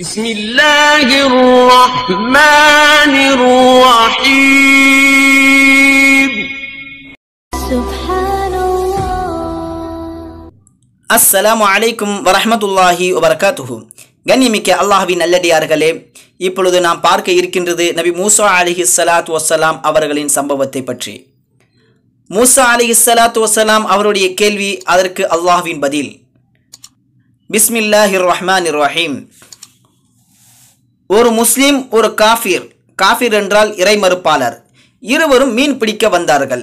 بسم الله الرحمن الرحيم سبحان الله السلام عليكم ورحمة الله وبركاته கண்ணிமிக்க அல்லாஹ்வின் நல்லடியார்களே இப்பொழுது நாம் பார்க்க இருக்கின்றது நபி மூசா அலிஹி சலாத் வசலாம் அவர்களின் சம்பவத்தை பற்றி மூசா அலிஹி சலாத் வசலாம் அவருடைய கேள்வி அதற்கு அல்லாஹ்வின் பதில் பிஸ்மில்லாஹிர் ரஹ்மான் ரஹீம் ஒரு முஸ்லீம் ஒரு காஃபீர் காஃபீர் என்றால் இறை மறுப்பாளர் இருவரும் மீன் பிடிக்க வந்தார்கள்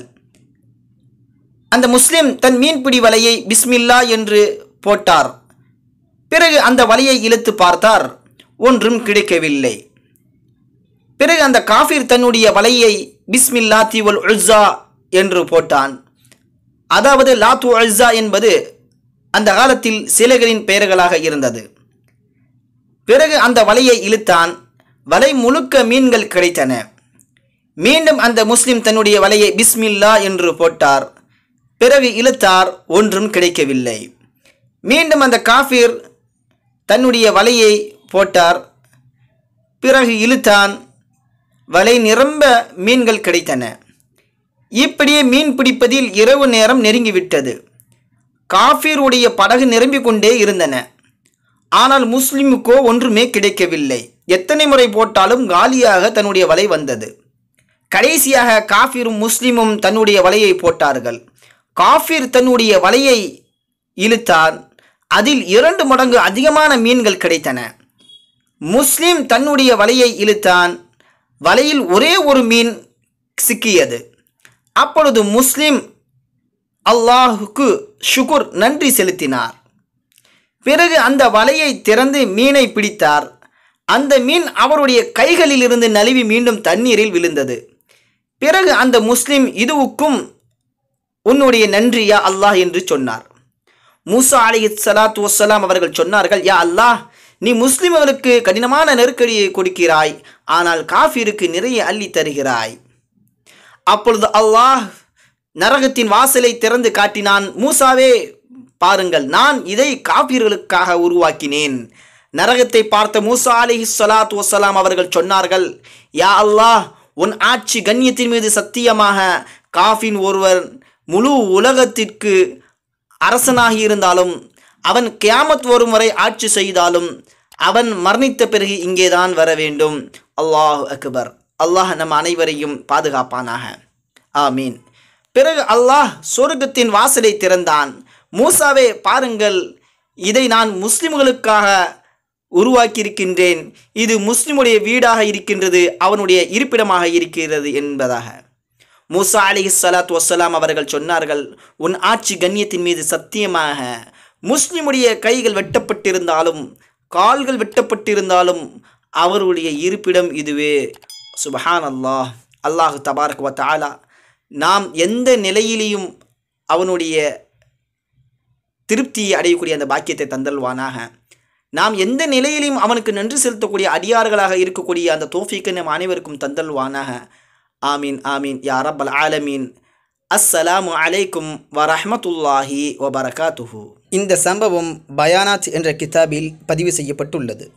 அந்த முஸ்லிம் தன் மீன்பிடி வலையை பிஸ்மில்லா என்று போட்டார் பிறகு அந்த வலையை இழுத்து பார்த்தார் ஒன்றும் கிடைக்கவில்லை பிறகு அந்த காஃபீர் தன்னுடைய வலையை பிஸ்மில்லா தீவல் உல்சா என்று போட்டான் அதாவது லாத்து அல்சா என்பது அந்த காலத்தில் சிலைகளின் பெயர்களாக இருந்தது பிறகு அந்த வலையை இழுத்தான் வலை முழுக்க மீன்கள் கிடைத்தன மீண்டும் அந்த முஸ்லிம் தன்னுடைய வலையை பிஸ்மில்லா என்று போட்டார் பிறகு இழுத்தார் ஒன்றும் கிடைக்கவில்லை மீண்டும் அந்த காஃபீர் தன்னுடைய வலையை போட்டார் பிறகு இழுத்தான் வலை நிரம்ப மீன்கள் கிடைத்தன இப்படியே மீன் பிடிப்பதில் இரவு நேரம் நெருங்கிவிட்டது காஃபீருடைய படகு நிரம்பிக் கொண்டே இருந்தன ஆனால் முஸ்லிமுக்கோ ஒன்றுமே கிடைக்கவில்லை எத்தனை முறை போட்டாலும் காலியாக தன்னுடைய வலை வந்தது கடைசியாக காஃபிரும் முஸ்லிமும் தன்னுடைய வலையை போட்டார்கள் காஃபிர் தன்னுடைய வலையை இழுத்தான் அதில் இரண்டு மடங்கு அதிகமான மீன்கள் கிடைத்தன முஸ்லிம் தன்னுடைய வலையை இழுத்தான் வலையில் ஒரே ஒரு மீன் சிக்கியது அப்பொழுது முஸ்லிம் அல்லாஹுக்கு சுகுர் நன்றி செலுத்தினார் பிறகு அந்த வலையை திறந்து மீனை பிடித்தார் அந்த மீன் அவருடைய கைகளிலிருந்து நழுவி மீண்டும் தண்ணீரில் விழுந்தது பிறகு அந்த முஸ்லிம் இதுவுக்கும் உன்னுடைய நன்றியா அல்லாஹ் என்று சொன்னார் மூசா அலி சலாத்து வசலாம் அவர்கள் சொன்னார்கள் யா அல்லாஹ் நீ முஸ்லிம்களுக்கு கடினமான நெருக்கடியை கொடுக்கிறாய் ஆனால் காஃபிருக்கு நிறைய அள்ளி தருகிறாய் அப்பொழுது அல்லாஹ் நரகத்தின் வாசலை திறந்து காட்டினான் மூசாவே பாருங்கள் நான் இதை காபிர்களுக்காக உருவாக்கினேன் நரகத்தை பார்த்த மூசா அலிஹி சலாத் வசலாம் அவர்கள் சொன்னார்கள் யா அல்லாஹ் உன் ஆட்சி கண்ணியத்தின் மீது சத்தியமாக காஃபின் ஒருவர் முழு உலகத்திற்கு அரசனாகி இருந்தாலும் அவன் கியாமத் வரும் வரை ஆட்சி செய்தாலும் அவன் மரணித்த பிறகு இங்கேதான் வர வேண்டும் அல்லாஹ் அக்பர் அல்லாஹ் நம் அனைவரையும் பாதுகாப்பானாக ஆமீன் பிறகு அல்லாஹ் சொர்க்கத்தின் வாசலை திறந்தான் மூசாவே பாருங்கள் இதை நான் முஸ்லிம்களுக்காக உருவாக்கியிருக்கின்றேன் இது முஸ்லிமுடைய வீடாக இருக்கின்றது அவனுடைய இருப்பிடமாக இருக்கிறது என்பதாக மூசா அலி சலாத் வசலாம் அவர்கள் சொன்னார்கள் உன் ஆட்சி கண்ணியத்தின் மீது சத்தியமாக முஸ்லிமுடைய கைகள் வெட்டப்பட்டிருந்தாலும் கால்கள் வெட்டப்பட்டிருந்தாலும் அவருடைய இருப்பிடம் இதுவே சுபஹான் அல்லாஹ் அல்லாஹு தபாரக் வத்தாலா நாம் எந்த நிலையிலையும் அவனுடைய திருப்தி அடையக்கூடிய அந்த பாக்கியத்தை தந்தல்வானாக நாம் எந்த நிலையிலையும் அவனுக்கு நன்றி செலுத்தக்கூடிய அடியார்களாக இருக்கக்கூடிய அந்த தோஃபிக்கு நம் அனைவருக்கும் தந்தல்வானாக ஆமீன் ஆமீன் யா ரப்பல் ஆலமீன் அஸ்ஸலாமு அலைக்கும் வ வபரகாத்துஹு இந்த சம்பவம் பயானாத் என்ற கிதாபில் பதிவு செய்யப்பட்டுள்ளது